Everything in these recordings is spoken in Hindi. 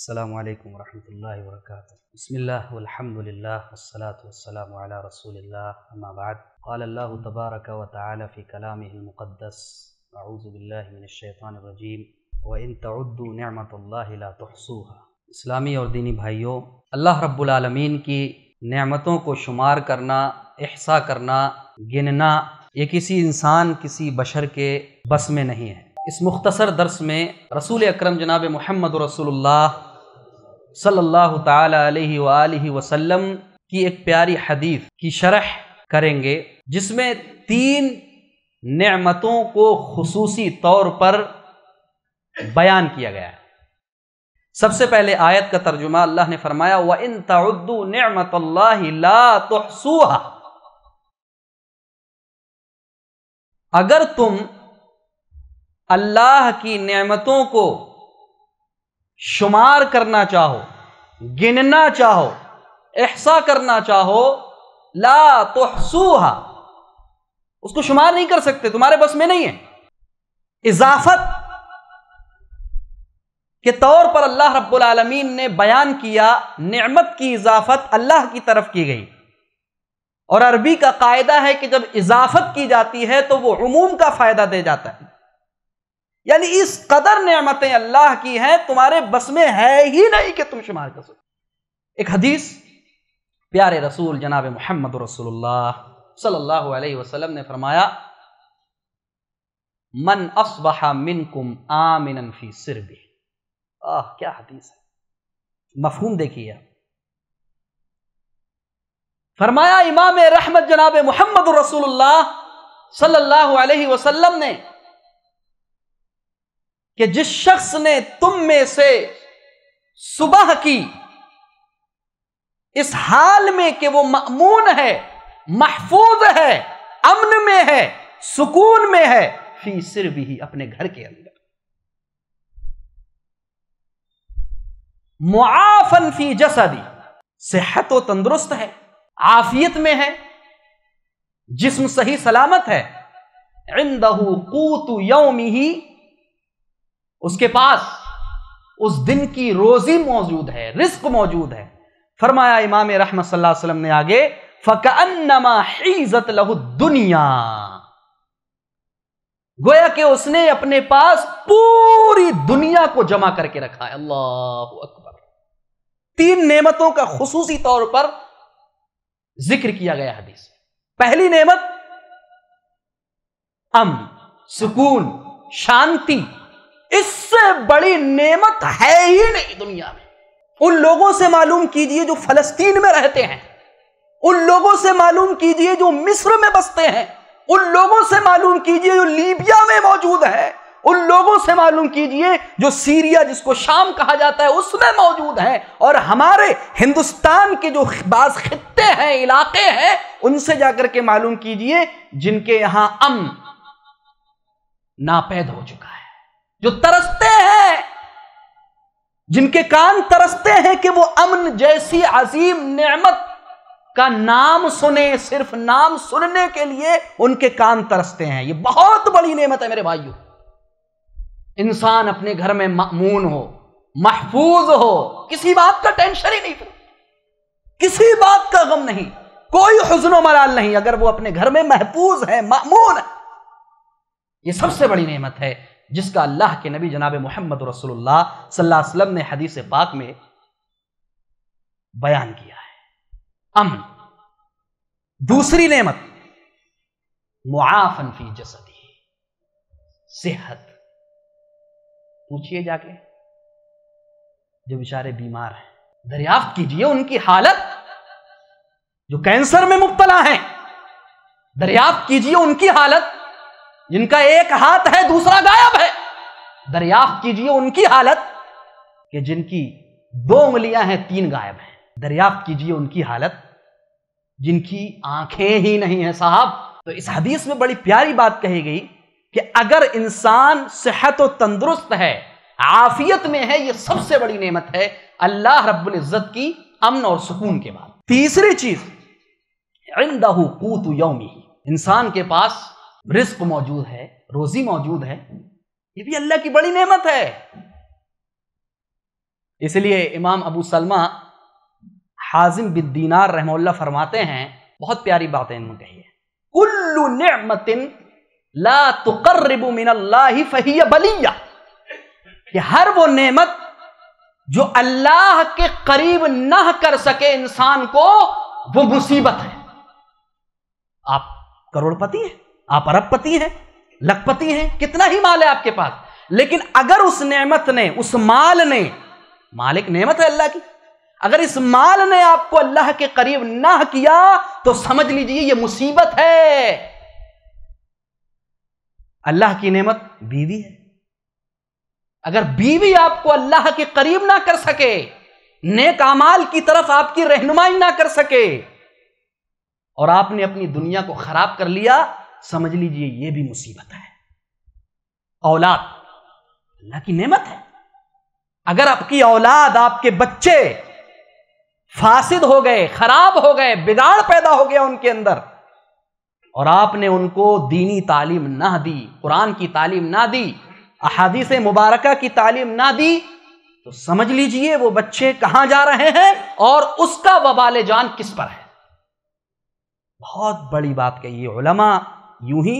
السلام عليكم ورحمة الله وبركاته بسم الله والحمد لله والصلاة والسلام على رسول الله أما بعد قال الله تبارك وتعالى في كلامه المقدس أعوذ بالله من الشيطان الرجيم وإن تعدوا نعمة الله لا تحصوها اسلامی اور دینی بھائیوں اللہ رب العالمین کی نعمتوں کو شمار کرنا احصا کرنا گننا یہ کسی انسان کسی بشر کے بس میں نہیں ہے اس مختصر درس میں رسول اکرم جناب محمد رسول اللہ सल्लल्लाहु अलैहि वसल्लम की एक प्यारी हदीस की शरह करेंगे जिसमें तीन नमतों को खसूसी तौर पर बयान किया गया है सबसे पहले आयत का तर्जुमा अल्लाह ने फरमाया व इन तउद्दू नमत ला अगर तुम अल्लाह की नेमतों को शुमार करना चाहो गिनना चाहो एहसा करना चाहो ला तो सूहा उसको शुमार नहीं कर सकते तुम्हारे बस में नहीं है इजाफत के तौर पर अल्लाह रब्बुल आलमीन ने बयान किया नेमत की इजाफत अल्लाह की तरफ की गई और अरबी का कायदा है कि जब इजाफत की जाती है तो वो उमूम का फायदा दे जाता है यानी इस कदर नियामतें अल्लाह की हैं तुम्हारे बस में है ही नहीं कि तुम शुमार कर सको एक हदीस प्यारे रसूल जनाब मोहम्मद रसूलुल्लाह सल्लल्लाहु अलैहि वसल्लम ने फरमाया मन असबहा मिनकुम आमिनन फी सिरबी आह क्या हदीस है मफहूम देखिए फरमाया इमाम रहमत जनाब मोहम्मद रसूलुल्लाह सल्लल्लाहु अलैहि वसल्लम ने कि जिस शख्स ने तुम में से सुबह की इस हाल में कि वो मामून है महफूज है अमन में है सुकून में है फी सिर्फ ही अपने घर के अंदर मुआफन फी जसदी सेहत व तंदुरुस्त है आफियत में है जिस्म सही सलामत है इंदहू कूतु यौमी ही उसके पास उस दिन की रोजी मौजूद है रिस्क मौजूद है फरमाया इमाम रहमत वसल्लम ने आगे फ़कअनमा लहु दुनिया गोया कि उसने अपने पास पूरी दुनिया को जमा करके रखा है अल्लाह अकबर तीन नेमतों का खसूसी तौर पर जिक्र किया गया हदीस पहली नेमत अम सुकून शांति इससे बड़ी नेमत है ही नहीं दुनिया में उन लोगों से मालूम कीजिए जो फलस्तीन में रहते हैं उन लोगों से मालूम कीजिए जो मिस्र में बसते हैं उन लोगों से मालूम कीजिए जो लीबिया में मौजूद है उन लोगों से मालूम कीजिए जो सीरिया जिसको शाम कहा जाता है उसमें मौजूद है और हमारे हिंदुस्तान के जो बाज खत्ते हैं इलाके हैं उनसे जाकर के मालूम कीजिए जिनके यहां अम नापैद हो चुके जो तरसते हैं जिनके कान तरसते हैं कि वो अमन जैसी अजीम नेमत का नाम सुने सिर्फ नाम सुनने के लिए उनके कान तरसते हैं ये बहुत बड़ी नेमत है मेरे भाइयों इंसान अपने घर में मामून हो महफूज हो किसी बात का टेंशन ही नहीं था किसी बात का गम नहीं कोई हजन मलाल नहीं अगर वो अपने घर में महफूज है मामून है ये सबसे बड़ी नेमत है जिसका अल्लाह के नबी जनाब मोहम्मद रसोल्ला सल्लाम ने हदीस पाक में बयान किया है अम दूसरी नेमत मुआफन फी जसदी सेहत पूछिए जाके जो बेचारे बीमार हैं दरियाफ्त कीजिए उनकी हालत जो कैंसर में मुबतला है दरियाफ्त कीजिए उनकी हालत जिनका एक हाथ है दूसरा गाय दरियाफ्त कीजिए उनकी हालत कि जिनकी दो उंगलियां हैं तीन गायब हैं दरियाफ्त कीजिए उनकी हालत जिनकी आंखें ही नहीं है साहब तो इस हदीस में बड़ी प्यारी बात कही गई कि अगर इंसान सेहत और तंदुरुस्त है आफियत में है ये सबसे बड़ी नेमत है अल्लाह रब्बुल इज़्ज़त की अमन और सुकून के बाद तीसरी चीज इंदहू कूत यौमी इंसान के पास रिस्क मौजूद है रोजी मौजूद है ये भी अल्लाह की बड़ी नेमत है इसलिए इमाम अबू सलमा हाजिम बिन दीनार रहमल्ला फरमाते हैं बहुत प्यारी बातें इन्होंने कही है कुल्लु नेमतिन ला तुकर्रिबु मिन अल्लाह फहिया बलिया कि हर वो नेमत जो अल्लाह के करीब न कर सके इंसान को वो मुसीबत है आप करोड़पति हैं आप अरबपति हैं लखपति हैं कितना ही माल है आपके पास लेकिन अगर उस नेमत ने उस माल ने मालिक नेमत है अल्लाह की अगर इस माल ने आपको अल्लाह के करीब ना किया तो समझ लीजिए ये मुसीबत है अल्लाह की नेमत बीवी है अगर बीवी आपको अल्लाह के करीब ना कर सके नेक अमाल की तरफ आपकी रहनुमाई ना कर सके और आपने अपनी दुनिया को खराब कर लिया समझ लीजिए ये भी मुसीबत है औलाद अल्लाह की नेमत है अगर आपकी औलाद आपके बच्चे फासिद हो गए खराब हो गए बिगाड़ पैदा हो गया उनके अंदर और आपने उनको दीनी तालीम ना दी कुरान की तालीम ना दी अहादीस मुबारक की तालीम ना दी तो समझ लीजिए वो बच्चे कहां जा रहे हैं और उसका वबाल जान किस पर है बहुत बड़ी बात कही उलमा यूं ही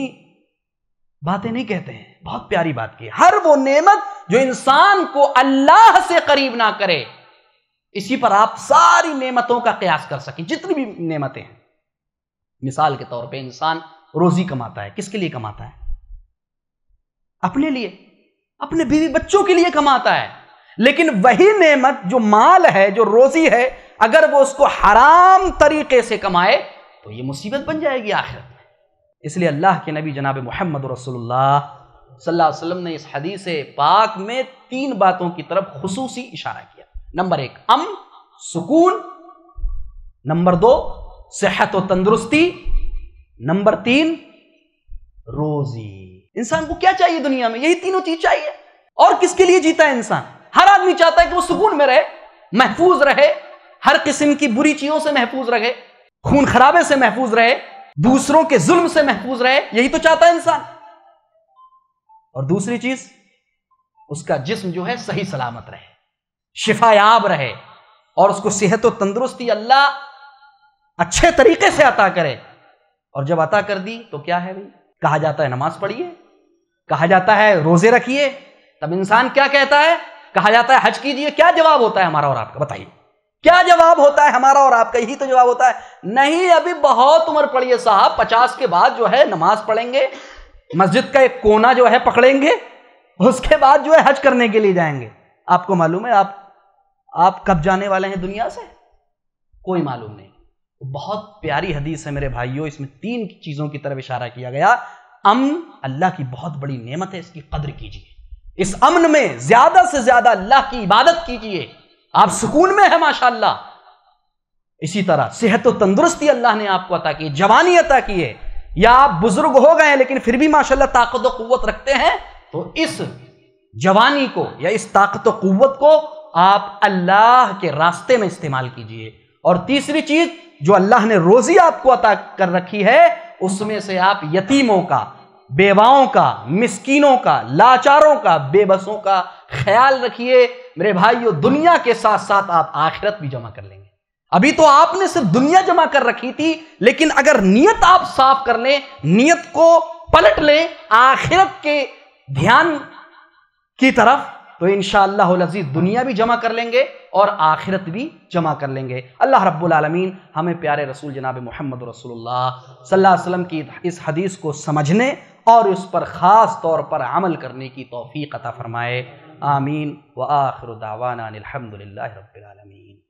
बातें नहीं कहते हैं बहुत प्यारी बात की हर वो नेमत जो इंसान को अल्लाह से करीब ना करे इसी पर आप सारी नेमतों का कयास कर सकें जितनी भी नेमतें हैं मिसाल के तौर पे इंसान रोजी कमाता है किसके लिए कमाता है अपने लिए अपने बीवी बच्चों के लिए कमाता है लेकिन वही नेमत जो माल है जो रोजी है अगर वो उसको हराम तरीके से कमाए तो ये मुसीबत बन जाएगी आखिरत में इसलिए अल्लाह के नबी जनाब मोहम्मद रसोल्ला वसल्लम ने इस हदीस पाक में तीन बातों की तरफ खसूसी इशारा किया नंबर एक अम सुकून नंबर दो सेहत व तंदुरुस्ती नंबर तीन रोजी इंसान को क्या चाहिए दुनिया में यही तीनों चीज चाहिए और किसके लिए जीता है इंसान हर आदमी चाहता है कि वो सुकून में रहे महफूज रहे हर किस्म की बुरी चीजों से महफूज रहे खून खराबे से महफूज रहे दूसरों के जुल्म से महफूज रहे यही तो चाहता है इंसान और दूसरी चीज उसका जिस्म जो है सही सलामत रहे शिफायाब रहे और उसको सेहत और तंदुरुस्ती अल्लाह अच्छे तरीके से अता करे और जब अता कर दी तो क्या है भाई कहा जाता है नमाज पढ़िए कहा जाता है रोजे रखिए तब इंसान क्या कहता है कहा जाता है हज कीजिए क्या जवाब होता है हमारा और आपका बताइए क्या जवाब होता है हमारा और आपका यही तो जवाब होता है नहीं अभी बहुत उम्र पड़ी है साहब पचास के बाद जो है नमाज पढ़ेंगे मस्जिद का एक कोना जो है पकड़ेंगे उसके बाद जो है हज करने के लिए जाएंगे आपको मालूम है आप आप कब जाने वाले हैं दुनिया से कोई मालूम नहीं बहुत प्यारी हदीस है मेरे भाइयों इसमें तीन चीजों की तरफ इशारा किया गया अमन अल्लाह की बहुत बड़ी नेमत है इसकी कदर कीजिए इस अमन में ज्यादा से ज्यादा अल्लाह की इबादत कीजिए आप सुकून में है माशाल्लाह इसी तरह सेहत और तंदुरुस्ती अल्लाह ने आपको अता की जवानी अता की है या आप बुजुर्ग हो गए लेकिन फिर भी माशाल्लाह ताकत और कुत रखते हैं तो इस जवानी को या इस ताकत और कुत को आप अल्लाह के रास्ते में इस्तेमाल कीजिए और तीसरी चीज जो अल्लाह ने रोजी आपको अता कर रखी है उसमें से आप यतीमों का बेवाओं का मिसकीनों का लाचारों का बेबसों का ख्याल रखिए मेरे यो दुनिया के साथ साथ आप आखिरत भी जमा कर लेंगे अभी तो आपने सिर्फ दुनिया जमा कर रखी थी लेकिन अगर नियत आप साफ कर लें नियत को पलट लें आखिरत के ध्यान की तरफ तो इन शजीज दुनिया भी जमा कर लेंगे और आखिरत भी जमा कर लेंगे अल्लाह रब्बुलमीन हमें प्यारे रसूल जनाब मोहम्मद रसोल्ला वसलम की इस हदीस को समझने और उस पर ख़ास तौर पर अमल करने की तोफ़ी अता फ़रमाए आमीन व आखिर दावाना अलहमदिल्ला रबीआलमीन